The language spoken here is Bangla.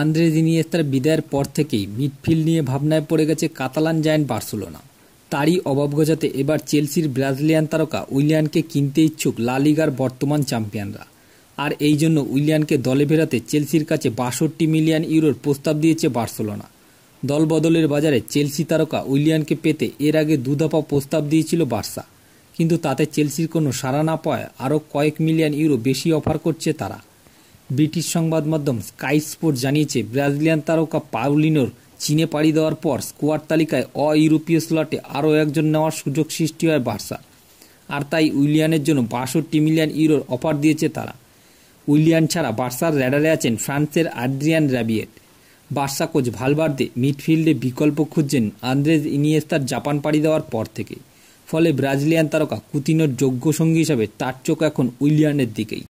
আন্দ্রে দিনিয়েস্তার বিদায়ের পর থেকেই মিডফিল্ড নিয়ে ভাবনায় পড়ে গেছে কাতালান জায়েন্ট বার্সেলোনা তারই অভাব গজাতে এবার চেলসির ব্রাজিলিয়ান তারকা উইলিয়ানকে কিনতে ইচ্ছুক লালিগার বর্তমান চ্যাম্পিয়নরা আর এই জন্য উইলিয়ানকে দলে ফেরাতে চেলসির কাছে বাষট্টি মিলিয়ন ইউরোর প্রস্তাব দিয়েছে বার্সেলোনা দল বদলের বাজারে চেলসি তারকা উইলিয়ানকে পেতে এর আগে দুধাপা প্রস্তাব দিয়েছিল বার্সা কিন্তু তাতে চেলসির কোনো সাড়া না পায় আরও কয়েক মিলিয়ন ইউরো বেশি অফার করছে তারা ব্রিটিশ সংবাদ মাধ্যম স্কাই স্পোর্ট জানিয়েছে ব্রাজিলিয়ান তারকা পাউলিনোর চীনে পাড়ি দেওয়ার পর স্কোয়াড তালিকায় অ ইউরোপীয় স্লটে আরও একজন নেওয়ার সুযোগ সৃষ্টি হয় বার্সার আর তাই উইলিয়ানের জন্য বাষট্টি মিলিয়ন ইউরোর অফার দিয়েছে তারা উইলিয়ান ছাড়া বার্সার র্যাডারে আছেন ফ্রান্সের Adrien Rabiot Barça coach Valverde মিডফিল্ডে বিকল্প খুঁজছেন আন্দ্রেজ ইনিয়েস্তার জাপান পাড়ি দেওয়ার পর থেকে ফলে ব্রাজিলিয়ান তারকা কুতিনোর যোগ্য সঙ্গী হিসাবে তার চোখ এখন উইলিয়ানের দিকেই